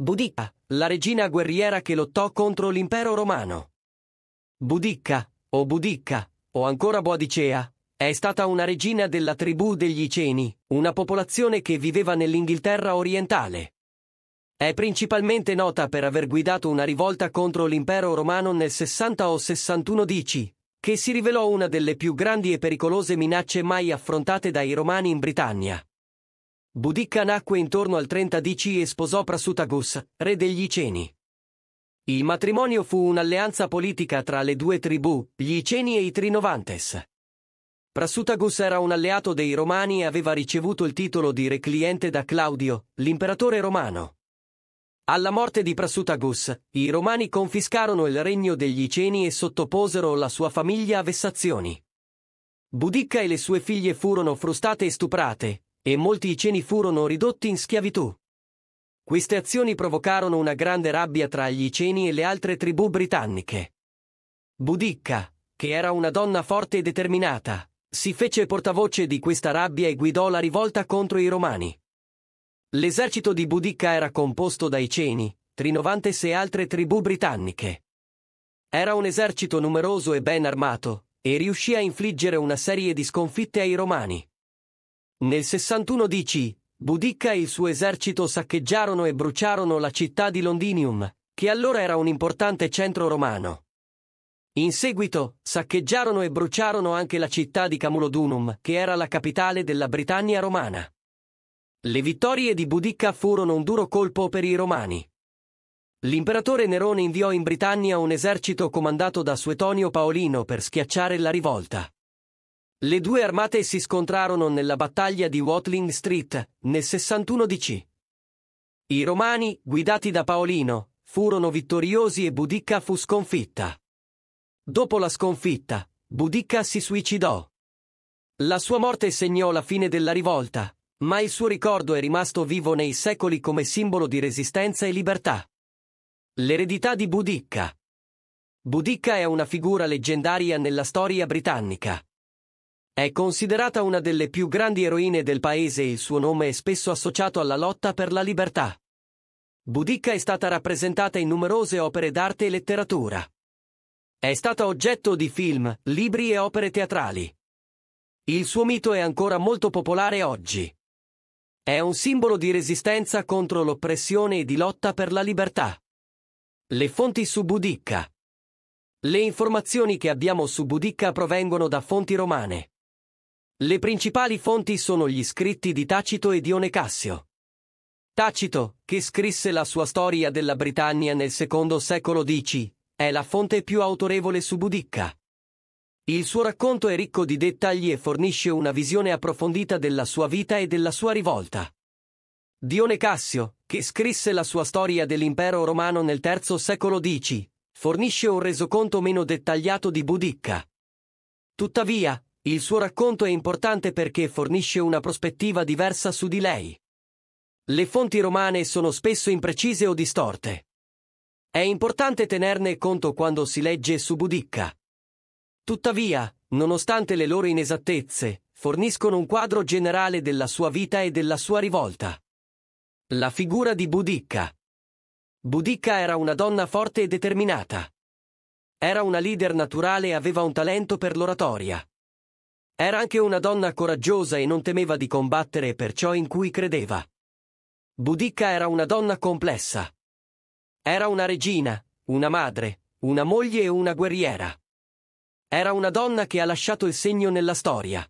Budicca, la regina guerriera che lottò contro l'impero romano. Budicca, o Budicca, o ancora Boadicea, è stata una regina della tribù degli Iceni, una popolazione che viveva nell'Inghilterra orientale. È principalmente nota per aver guidato una rivolta contro l'impero romano nel 60 o 61 DC, che si rivelò una delle più grandi e pericolose minacce mai affrontate dai romani in Britannia. Budicca nacque intorno al 30 DC e sposò Prasutagus, re degli Iceni. Il matrimonio fu un'alleanza politica tra le due tribù, gli Iceni e i Trinovantes. Prasutagus era un alleato dei Romani e aveva ricevuto il titolo di re cliente da Claudio, l'imperatore romano. Alla morte di Prasutagus, i Romani confiscarono il regno degli Iceni e sottoposero la sua famiglia a vessazioni. Budicca e le sue figlie furono frustate e stuprate, e molti iceni furono ridotti in schiavitù. Queste azioni provocarono una grande rabbia tra gli iceni e le altre tribù britanniche. Budicca, che era una donna forte e determinata, si fece portavoce di questa rabbia e guidò la rivolta contro i romani. L'esercito di Budicca era composto da iceni, Trinovantes e altre tribù britanniche. Era un esercito numeroso e ben armato, e riuscì a infliggere una serie di sconfitte ai romani. Nel 61 DC, Budicca e il suo esercito saccheggiarono e bruciarono la città di Londinium, che allora era un importante centro romano. In seguito, saccheggiarono e bruciarono anche la città di Camulodunum, che era la capitale della Britannia romana. Le vittorie di Budicca furono un duro colpo per i romani. L'imperatore Nerone inviò in Britannia un esercito comandato da Suetonio Paolino per schiacciare la rivolta. Le due armate si scontrarono nella battaglia di Watling Street, nel 61 DC. I romani, guidati da Paolino, furono vittoriosi e Budicca fu sconfitta. Dopo la sconfitta, Budicca si suicidò. La sua morte segnò la fine della rivolta, ma il suo ricordo è rimasto vivo nei secoli come simbolo di resistenza e libertà. L'eredità di Budicca. Budicca è una figura leggendaria nella storia britannica. È considerata una delle più grandi eroine del paese e il suo nome è spesso associato alla lotta per la libertà. Budicca è stata rappresentata in numerose opere d'arte e letteratura. È stata oggetto di film, libri e opere teatrali. Il suo mito è ancora molto popolare oggi. È un simbolo di resistenza contro l'oppressione e di lotta per la libertà. Le fonti su Budicca. Le informazioni che abbiamo su Budicca provengono da fonti romane. Le principali fonti sono gli scritti di Tacito e Dione Cassio. Tacito, che scrisse la sua storia della Britannia nel secondo secolo DC, è la fonte più autorevole su Budicca. Il suo racconto è ricco di dettagli e fornisce una visione approfondita della sua vita e della sua rivolta. Dione Cassio, che scrisse la sua storia dell'impero romano nel terzo secolo DC, fornisce un resoconto meno dettagliato di Budicca. Tuttavia, il suo racconto è importante perché fornisce una prospettiva diversa su di lei. Le fonti romane sono spesso imprecise o distorte. È importante tenerne conto quando si legge su Budicca. Tuttavia, nonostante le loro inesattezze, forniscono un quadro generale della sua vita e della sua rivolta. La figura di Budicca. Budicca era una donna forte e determinata. Era una leader naturale e aveva un talento per l'oratoria. Era anche una donna coraggiosa e non temeva di combattere per ciò in cui credeva. Budicca era una donna complessa. Era una regina, una madre, una moglie e una guerriera. Era una donna che ha lasciato il segno nella storia.